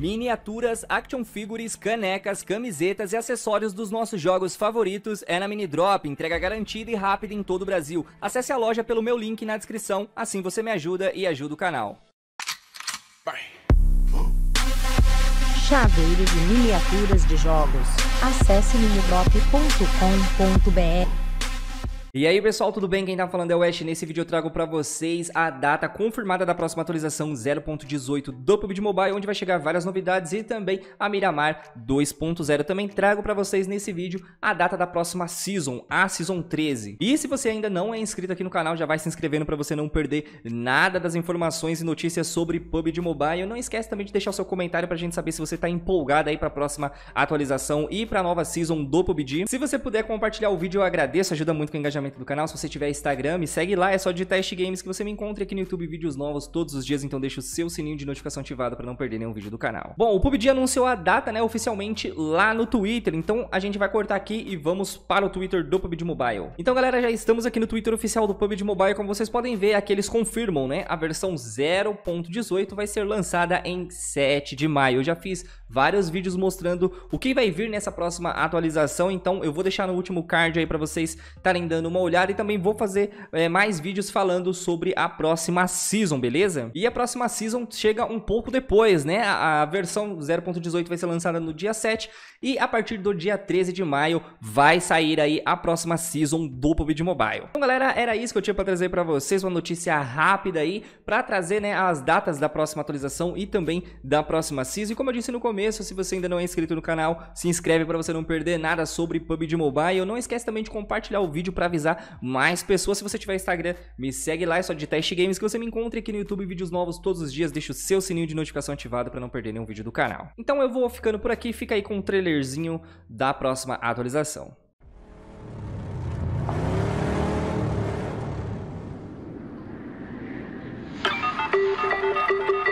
Miniaturas, action figures, canecas, camisetas e acessórios dos nossos jogos favoritos é na Mini Drop, entrega garantida e rápida em todo o Brasil. Acesse a loja pelo meu link na descrição, assim você me ajuda e ajuda o canal. Chaveiro de miniaturas de jogos. Acesse minidrop.com.br. E aí pessoal, tudo bem? Quem tá falando é o Ash. Nesse vídeo eu trago pra vocês a data confirmada da próxima atualização 0.18 do PUBG Mobile, onde vai chegar várias novidades e também a Miramar 2.0. Também trago pra vocês nesse vídeo a data da próxima Season, a Season 13. E se você ainda não é inscrito aqui no canal, já vai se inscrevendo pra você não perder nada das informações e notícias sobre PUBG Mobile. Não esquece também de deixar o seu comentário pra gente saber se você tá empolgado aí pra próxima atualização e pra nova Season do PUBG. Se você puder compartilhar o vídeo, eu agradeço, ajuda muito com o engajamento engajamento do canal. Se você tiver Instagram, me segue lá, é só digitar este games que você me encontra aqui no YouTube vídeos novos todos os dias, então deixa o seu sininho de notificação ativado para não perder nenhum vídeo do canal. Bom, o PUBG anunciou a data, né, oficialmente lá no Twitter, então a gente vai cortar aqui e vamos para o Twitter do PUBG Mobile. Então, galera, já estamos aqui no Twitter oficial do PUBG Mobile, como vocês podem ver, aqui eles confirmam, né, a versão 0.18 vai ser lançada em 7 de maio. Eu já fiz vários vídeos mostrando o que vai vir nessa próxima atualização, então eu vou deixar no último card aí para vocês estarem dando uma olhada e também vou fazer é, mais vídeos falando sobre a próxima season, beleza? E a próxima season chega um pouco depois, né? A, a versão 0.18 vai ser lançada no dia 7 e a partir do dia 13 de maio vai sair aí a próxima season do PUBG Mobile. Então galera, era isso que eu tinha para trazer para vocês, uma notícia rápida aí para trazer né, as datas da próxima atualização e também da próxima season. E como eu disse no começo, começo. Se você ainda não é inscrito no canal, se inscreve para você não perder nada sobre PUBG Mobile. Não esquece também de compartilhar o vídeo para avisar mais pessoas. Se você tiver Instagram, me segue lá, é só digitar Teste Games que você me encontra aqui no YouTube vídeos novos todos os dias. Deixa o seu sininho de notificação ativado para não perder nenhum vídeo do canal. Então eu vou ficando por aqui, fica aí com o um trailerzinho da próxima atualização. Thank you.